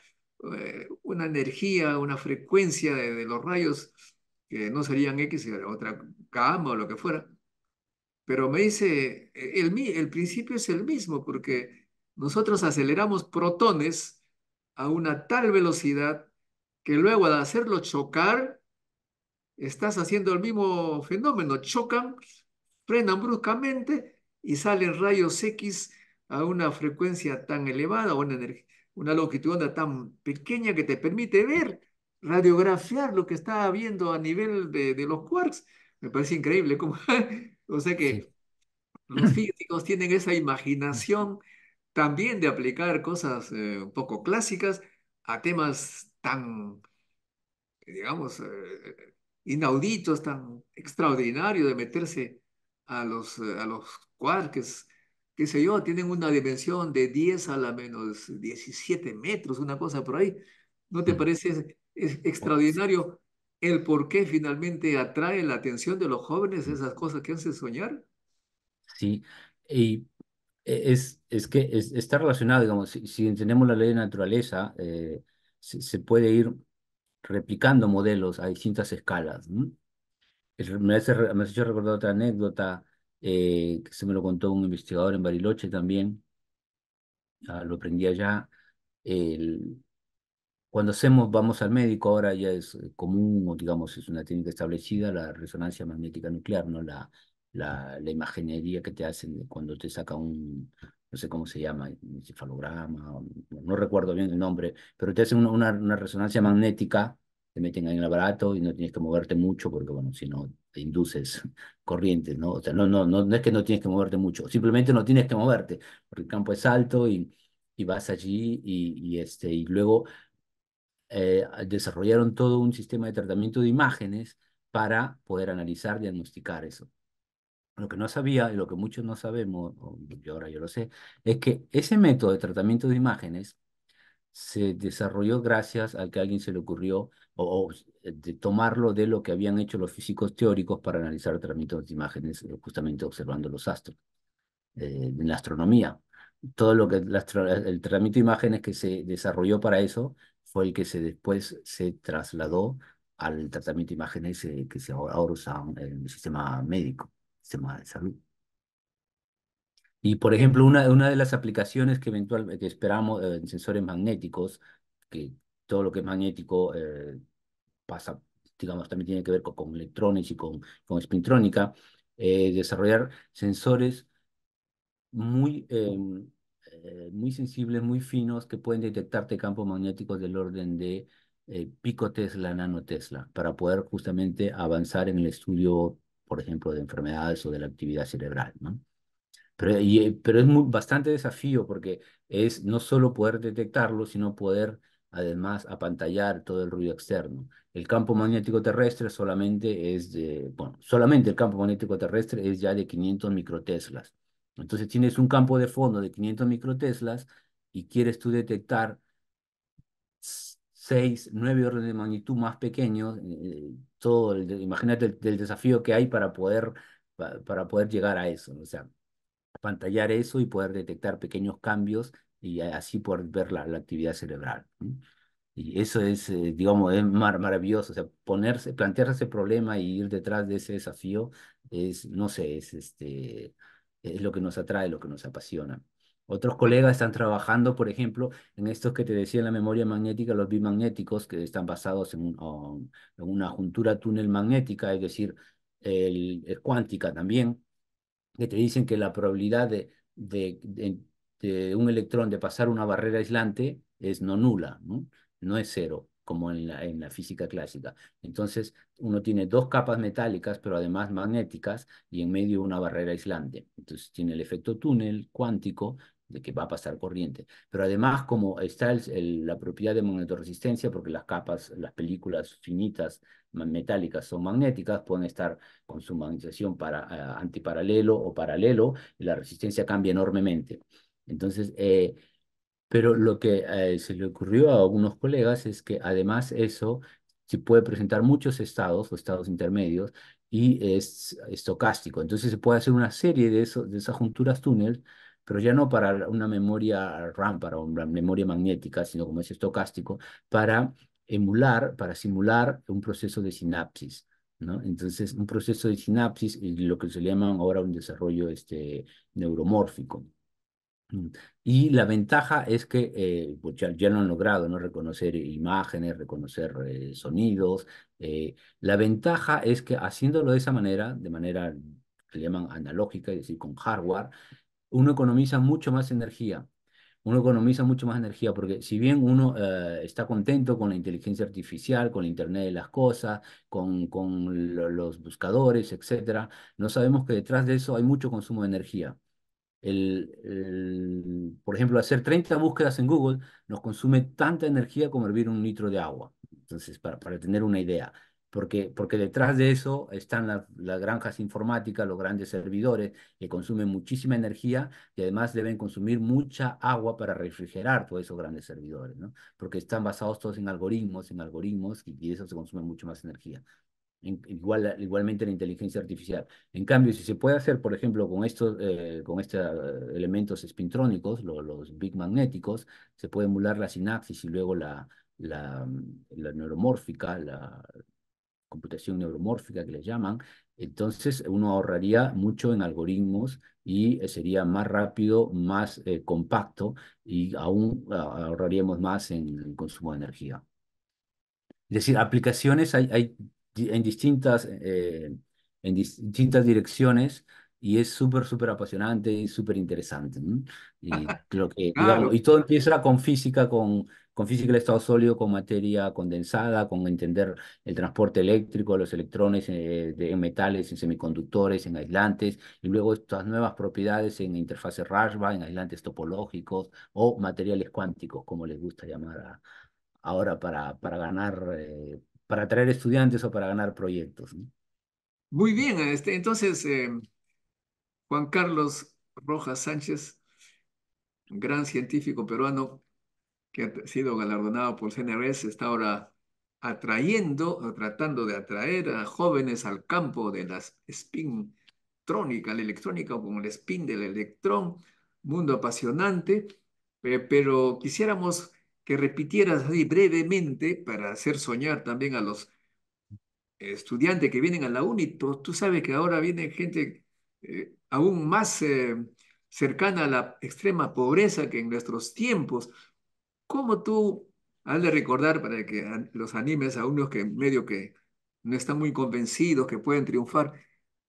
eh, una energía, una frecuencia de, de los rayos que no serían X, otra K o lo que fuera. Pero me dice, eh, el, el principio es el mismo, porque nosotros aceleramos protones a una tal velocidad que luego al hacerlo chocar, estás haciendo el mismo fenómeno. Chocan, frenan bruscamente y salen rayos X a una frecuencia tan elevada, una, una longitud onda tan pequeña que te permite ver radiografiar lo que está viendo a nivel de, los quarks. Me parece increíble. Como, [LAUGHS] o sea que los físicos tienen esa imaginación también de aplicar cosas eh, un poco clásicas a temas tan, digamos, eh, inauditos, tan extraordinarios de meterse a los, eh, a los quarks, qué sé yo, tienen una dimensión de 10 a la menos 17 metros, una cosa por ahí. ¿No te parece es extraordinario el por qué finalmente atrae la atención de los jóvenes esas cosas que hacen soñar. Sí, y e, es, es que está relacionado, digamos, si, si, entendemos la ley de naturaleza, eh, se, puede ir replicando modelos a distintas escalas. me, hace, me hecho recordar otra anécdota eh, que se me lo contó un investigador en Bariloche también, ah, lo aprendí allá, el, cuando hacemos, vamos al médico, ahora ya es eh, común, o digamos, es una técnica establecida, la resonancia magnética nuclear, ¿no? La, la, la imaginería que te hacen cuando te saca un, no sé cómo se llama, encefalograma, no recuerdo bien el nombre, pero te hacen una, una, resonancia magnética, te meten ahí en el aparato y no tienes que moverte mucho porque, bueno, si no, te induces [LAUGHS] corrientes, ¿no? O sea, no, no, no, no es que no tienes que moverte mucho, simplemente no tienes que moverte porque el campo es alto y, y vas allí y, y, este, y luego eh, desarrollaron todo un sistema de tratamiento de imágenes para poder analizar, y diagnosticar eso. Lo que no sabía y lo que muchos no sabemos, y ahora yo lo sé, es que ese método de tratamiento de imágenes se desarrolló gracias al que a alguien se le ocurrió o, de tomarlo de lo que habían hecho los físicos teóricos para analizar tratamientos de imágenes, eh, justamente observando los astros eh, en la astronomía. Todo lo que el tratamiento de imágenes que se desarrolló para eso fue el que se después se trasladó al tratamiento de imágenes eh, que se ahora usan en el sistema médico, sistema de salud. Y, por ejemplo, una, una de las aplicaciones que eh, que esperamos eh, en sensores magnéticos, que todo lo que es magnético pasa, digamos, también tiene que ver con, electrones y con, con espintrónica, desarrollar sensores muy em, eh, muy sensibles, muy finos, que pueden detectarte campos magnéticos del orden de eh, tesla, nano tesla, para poder justamente avanzar en el estudio, por ejemplo, de enfermedades o de la actividad cerebral, ¿no? Pero, eh, pero es muy, bastante desafío porque es no solo poder detectarlo, sino poder además apantallar todo el ruido externo. El campo magnético terrestre solamente es de, bueno, solamente el campo magnético terrestre es ya de 500 microteslas. Entonces tienes un campo de fondo de 500 microteslas y quieres tú detectar 6, 9 órdenes de magnitud más pequeños, eh, eh, todo imagínate el, desafío que hay para poder, para, poder llegar a eso, o sea, pantallar eso y poder detectar pequeños cambios y así poder ver la, actividad cerebral. Y eso es, eh, digamos, es maravilloso, o sea, ponerse, plantearse ese problema y ir detrás de ese desafío es, no sé, es este es lo que nos atrae, lo que nos apasiona. Otros colegas están trabajando, por ejemplo, en estos que te decía en la memoria magnética, los bimagnéticos, que están basados en, una juntura túnel magnética, es decir, el, cuántica también, que te dicen que la probabilidad de, un electrón de pasar una barrera aislante es no nula, no es cero como en la, en la física clásica. Entonces, uno tiene dos capas metálicas, pero además magnéticas, y en medio una barrera aislante. Entonces, tiene el efecto túnel cuántico de que va a pasar corriente. Pero además, como está la propiedad de magnetoresistencia, porque las capas, las películas finitas metálicas son magnéticas, pueden estar con su magnetización para, eh, antiparalelo o paralelo, y la resistencia cambia enormemente. Entonces, eh, pero lo que eh, se le ocurrió a algunos colegas es que además eso se puede presentar muchos estados o estados intermedios y es estocástico. Entonces se puede hacer una serie de, eso, de esas junturas túnel, pero ya no para una memoria RAM, para una memoria magnética, sino como es estocástico, para emular, para simular un proceso de sinapsis. Entonces, un proceso de sinapsis, lo que se llama ahora un desarrollo este, neuromórfico. Mm. Y la ventaja es que eh, pues, ya, lo han logrado, ¿no? Reconocer imágenes, reconocer eh, sonidos. Eh, la ventaja es que haciéndolo de esa manera, de manera que llaman analógica, es decir, con hardware, uno economiza mucho más energía. Uno economiza mucho más energía porque si bien uno está contento con la inteligencia artificial, con el Internet de las Cosas, con, los buscadores, etc., no sabemos que detrás de eso hay mucho consumo de energía por ejemplo, hacer 30 búsquedas en Google nos consume tanta energía como hervir un litro de agua. Entonces, para, tener una idea, porque, porque detrás de eso están las granjas informáticas, los grandes servidores, que consumen muchísima energía y además deben consumir mucha agua para refrigerar todos esos grandes servidores, Porque están basados todos en algoritmos, en algoritmos, y, y eso se consume mucho más energía igual, igualmente la inteligencia artificial. En cambio, si se puede hacer, por ejemplo, con estos, eh, con estos eh, elementos espintrónicos, los big magnéticos, se puede emular la sinapsis y luego la, mm, la, neuromórfica, la computación neuromórfica que le llaman, entonces uno ahorraría mucho en algoritmos y eh, sería más rápido, más compacto y aún ah, ahorraríamos más en el consumo de energía. Es decir, aplicaciones hay, hay en distintas, eh, en distintas direcciones y es súper, súper apasionante y súper interesante. Y, [LAUGHS] que, ah, y todo empieza con física, con, con física del estado sólido, con materia condensada, con entender el transporte eléctrico, los electrones eh, de, en metales, en semiconductores, en aislantes, y luego estas nuevas propiedades en interfaces Rashba, en aislantes topológicos o materiales cuánticos, como les gusta llamar ahora para, para ganar. Eh, para atraer estudiantes o para ganar proyectos. Muy bien, este, entonces, eh, Juan Carlos Rojas Sánchez, gran científico peruano que ha sido galardonado por CNRS, está ahora atrayendo o tratando de atraer a jóvenes al campo de la spin trónica, la electrónica, con el spin del electrón, mundo apasionante, pero quisiéramos que repitieras así brevemente para hacer soñar también a los estudiantes que vienen a la UNI. Tú, sabes que ahora viene gente eh, aún más eh, cercana a la extrema pobreza que en nuestros tiempos. ¿Cómo tú has de recordar para que los animes a unos que medio que no están muy convencidos que pueden triunfar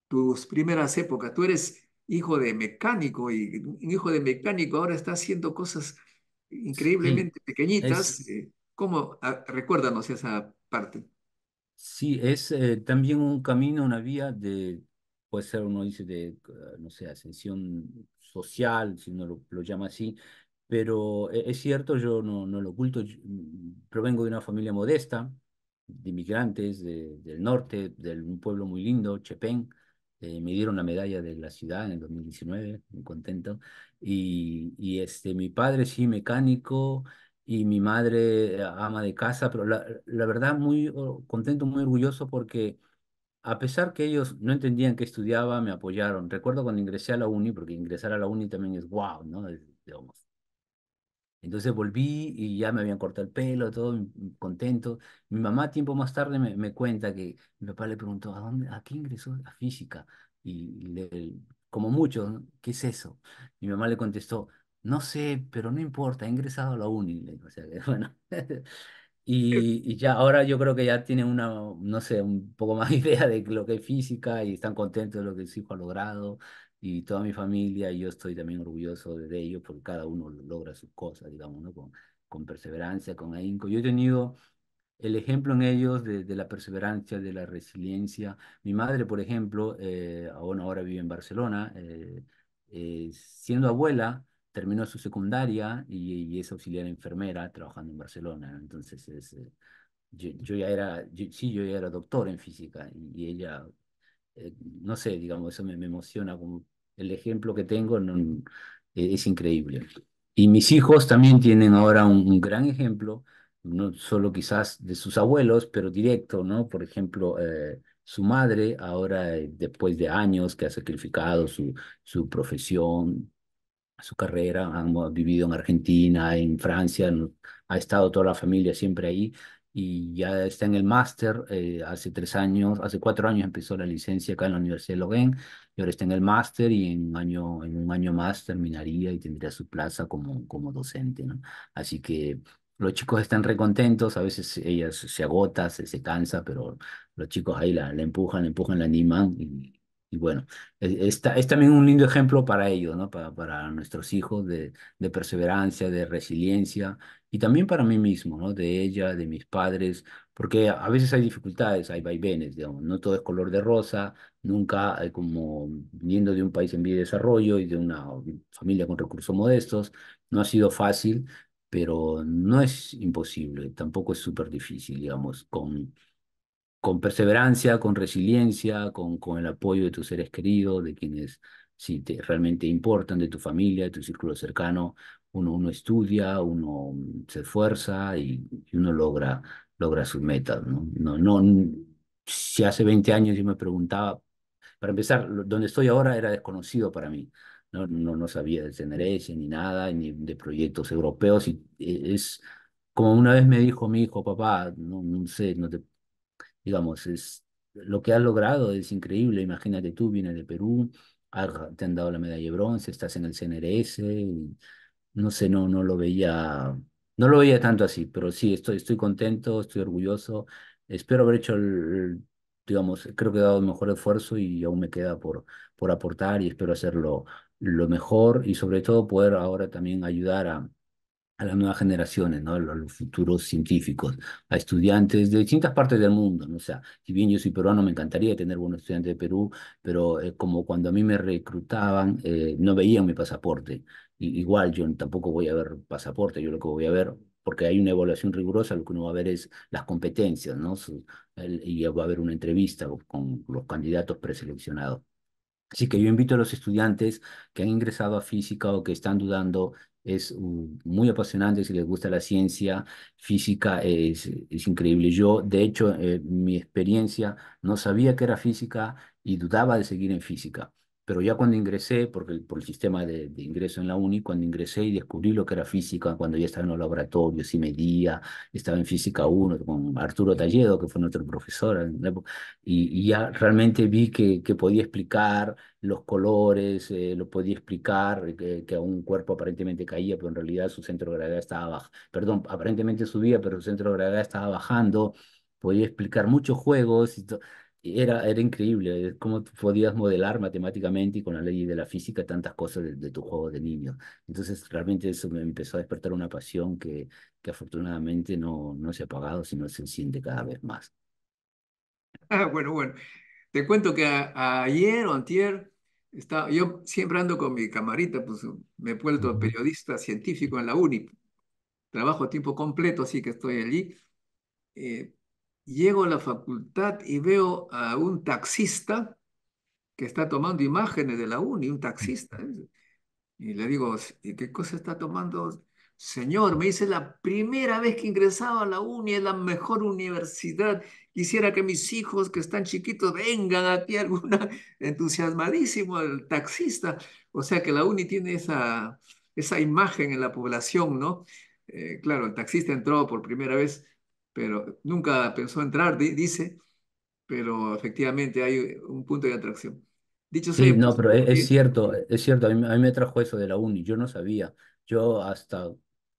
tus primeras épocas? Tú eres hijo de mecánico y un hijo de mecánico ahora está haciendo cosas increíblemente pequeñitas. Eh, ¿Cómo? Ah, recuérdanos esa parte. Sí, es eh, también un camino, una vía de, puede ser uno dice de, ah, no sé, ascensión social, si uno lo, lo llama así, pero eh, es cierto, yo no, no lo oculto, mm, provengo de una familia modesta, de inmigrantes del norte, de un pueblo muy lindo, Chepén, eh, me dieron la medalla de la ciudad en el 2019, muy contento. Y, y este, mi padre sí, mecánico, y mi madre ama de casa, pero la, verdad muy contento, muy orgulloso porque a pesar que ellos no entendían que estudiaba, me apoyaron. Recuerdo cuando ingresé a la uni, porque ingresar a la uni también es wow, ¿no? de entonces volví y ya me habían cortado el pelo, todo contento. Mi mamá tiempo más tarde me, me cuenta que mi papá le preguntó, ¿a, dónde, a qué ingresó? A física. Y, como mucho, ¿qué es eso? mi mamá le contestó, no sé, pero no importa, he ingresado a la uni. que, [LAUGHS] bueno. y, ya ahora yo creo que ya tiene una, no sé, un poco más [LAUGHS] idea de lo que es física y están contentos de lo que su hijo ha logrado y toda mi familia, y yo estoy también orgulloso de ellos porque cada uno logra sus cosas, digamos, ¿no? con, con perseverancia, con ahínco. Yo he tenido el ejemplo en ellos de, la perseverancia, de la resiliencia. Mi madre, por ejemplo, eh, ah, ahora, vive en Barcelona, eh, eh, siendo abuela, terminó su secundaria y, es auxiliar enfermera trabajando en Barcelona. Entonces, es, eh, yo, ya era, sí, yo era doctor en física y, ella, no sé, digamos, eso me, me emociona como el ejemplo que tengo e, es increíble. Y mis hijos también tienen ahora un, gran ejemplo, no solo quizás de sus abuelos, pero directo, ¿no? Por ejemplo, eh, su madre, ahora eh, después de años que ha sacrificado su, su profesión, su carrera, ha vivido en Argentina, en Francia, ha estado toda la familia siempre ahí y ya está en el máster, eh, hace tres años, hace cuatro años empezó la licencia acá en la Universidad de Logan y ahora está en el máster y en un año, en un año más terminaría y tendría su plaza como, como docente, ¿no? Así que los chicos están recontentos, a veces ella se agota, se, cansa, pero los chicos ahí la, la empujan, la empujan, la animan y, bueno, e, es, es, también un lindo ejemplo para ellos, ¿no? Para, para nuestros hijos de, perseverancia, de resiliencia y también para mí mismo, ¿no? De ella, de mis padres, porque a veces hay dificultades, hay vaivenes, no todo es color de rosa, nunca eh, como viniendo de un país en vía de desarrollo y de una familia con recursos modestos, no ha sido fácil, pero no es imposible, tampoco es súper difícil, digamos, con, con perseverancia, con resiliencia, con, con el apoyo de tus seres queridos, de quienes si te, realmente importan, de tu familia, de tu círculo cercano, uno, uno estudia, uno se esfuerza y, y uno logra, logra sus metas, ¿no? No, no, si hace 20 años yo me preguntaba para empezar, donde estoy ahora era desconocido para mí. No, no, no sabía del CNRS ni nada, ni de proyectos europeos. Y e, es como una vez me dijo mi hijo, papá, no, no sé, no te, digamos, es, lo que has logrado es increíble. Imagínate tú, vienes de Perú, te han dado la medalla de bronce, estás en el CNRS. Y, no sé, no, no lo veía, no lo veía tanto así, pero sí, estoy, estoy contento, estoy orgulloso. Espero haber hecho el, digamos, creo que he dado el mejor esfuerzo y aún me queda por, por aportar y espero hacerlo lo mejor y sobre todo poder ahora también ayudar a, a las nuevas generaciones, ¿no? a, los, futuros científicos, a estudiantes de distintas partes del mundo. ¿no? O sea, si bien yo soy peruano, me encantaría tener buenos estudiantes de Perú, pero eh, como cuando a mí me reclutaban, eh, no veían mi pasaporte. igual yo tampoco voy a ver pasaporte, yo lo que voy a ver porque hay una evaluación rigurosa, lo que uno va a ver es las competencias, ¿no? y va a haber una entrevista con los candidatos preseleccionados. Así que yo invito a los estudiantes que han ingresado a física o que están dudando, es uh, muy apasionante si les gusta la ciencia, física es, es increíble. Yo, de hecho, eh, mi experiencia, no sabía que era física y dudaba de seguir en física. Pero ya cuando ingresé, porque por el sistema de, ingreso en la uni, cuando ingresé y descubrí lo que era física, cuando ya estaba en los laboratorios y medía, estaba en física 1 con Arturo Talledo, que fue nuestro profesor y, ya realmente vi que, que podía explicar los colores, eh, lo podía explicar, eh, que, que, un cuerpo aparentemente caía, pero en realidad su centro de gravedad estaba bajando, perdón, aparentemente subía, pero su centro de gravedad estaba bajando, podía explicar muchos juegos y todo era, era increíble eh, cómo podías modelar matemáticamente y con la ley de la física tantas cosas de, tu juego de niño. Entonces realmente eso me empezó a despertar una pasión que, que afortunadamente no, no se ha apagado, sino se enciende cada vez más. Ah, bueno, bueno. Te cuento que ayer o antier, estaba, yo siempre ando con mi camarita, pues me he vuelto periodista científico en la UNI. Trabajo a tiempo completo, así que estoy allí. Eh, llego a la facultad y veo a un taxista que está tomando imágenes de la uni, un taxista. Y le digo, ¿y qué cosa está tomando? Señor, me dice, la primera vez que ingresaba a la uni, es la mejor universidad. Quisiera que mis hijos que están chiquitos vengan aquí [LAUGHS] alguna, entusiasmadísimo el taxista. O sea que la uni tiene esa, esa imagen en la población, ¿no? Eh, claro, el taxista entró por primera vez pero nunca pensó entrar, dice, pero efectivamente hay un punto de atracción. Dicho sea, sí, no, pero e-, es, cierto, es cierto, a mí, me trajo eso de la uni, yo no sabía, yo hasta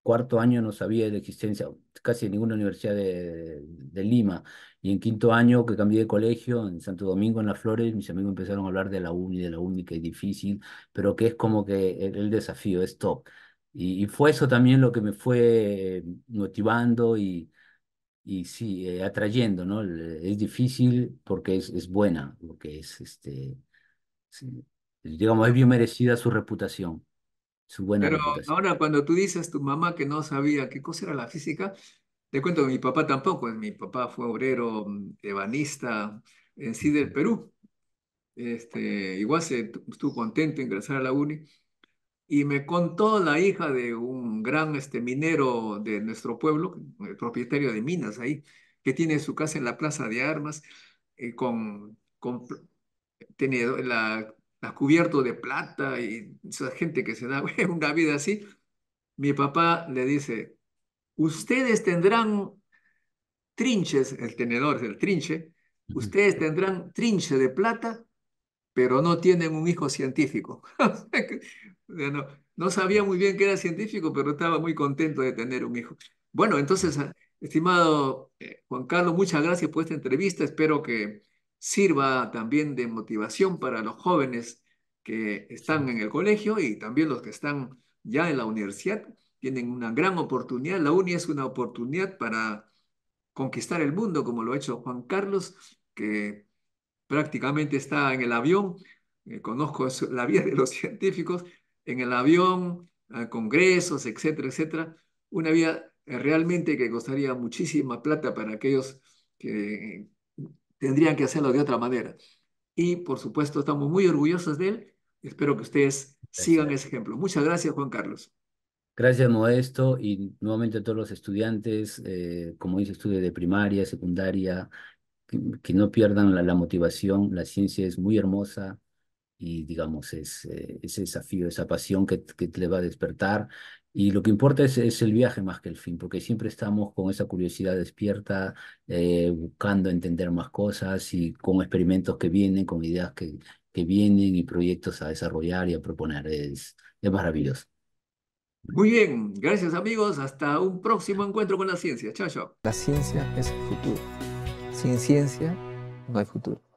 cuarto año no sabía de existencia casi ninguna universidad de, Lima, y en quinto año que cambié de colegio, en Santo Domingo, en Las Flores, mis amigos empezaron a hablar de la uni, de la uni que es difícil, pero que es como que el, desafío, es top. Y, y fue eso también lo que me fue eh, motivando y, y sí, eh, atrayendo, ¿no? Es difícil porque es, es buena, porque es, este, digamos, es bien merecida su reputación, su buena Pero reputación. ahora cuando tú dices tu mamá que no sabía qué cosa era la física, te cuento que mi papá tampoco, mi papá fue obrero, mm, ebanista, en sí del Perú. Este, igual se estuvo contento de ingresar a la uni, y me contó la hija de un gran este, minero de nuestro pueblo, eh, propietario de minas ahí, que tiene su casa en la Plaza de Armas, eh, con, con la, cubierto de plata y esa gente que se da [LAUGHS] una vida así. Mi papá le dice, ustedes tendrán trinches, el tenedor es el trinche, ustedes tendrán trinche de plata pero no tienen un hijo científico. [LAUGHS] no, sabía muy bien que era científico, pero estaba muy contento de tener un hijo. Bueno, entonces, ah, estimado eh, Juan Carlos, muchas gracias por esta entrevista. Espero que sirva también de motivación para los jóvenes que están en el colegio y también los que están ya en la universidad. Tienen una gran oportunidad. La UNI es una oportunidad para conquistar el mundo, como lo ha hecho Juan Carlos, que prácticamente está en el avión, eh, conozco la vida de los [LAUGHS] científicos, en el avión, a congresos, etcétera, etcétera. Una vida eh, realmente que costaría muchísima plata para aquellos que eh, tendrían que hacerlo de otra manera. Y por supuesto, estamos muy orgullosos de él. Espero que ustedes sigan ese ejemplo. Muchas gracias, Juan Carlos. Gracias, Modesto, y nuevamente a todos los estudiantes, como dice, estudios de primaria, secundaria que, no pierdan la, motivación. La ciencia es muy hermosa y, digamos, es eh, ese desafío, esa pasión que, que va a despertar. Y lo que importa es, es, el viaje más que el fin, porque siempre estamos con esa curiosidad despierta, eh, buscando entender más cosas y con experimentos que vienen, con ideas que, que vienen y proyectos a desarrollar y a proponer. Es, es maravilloso. Muy bien, gracias amigos, hasta un próximo encuentro con la ciencia. Chao, chao. La ciencia es futuro. Sin ciencia no hay futuro.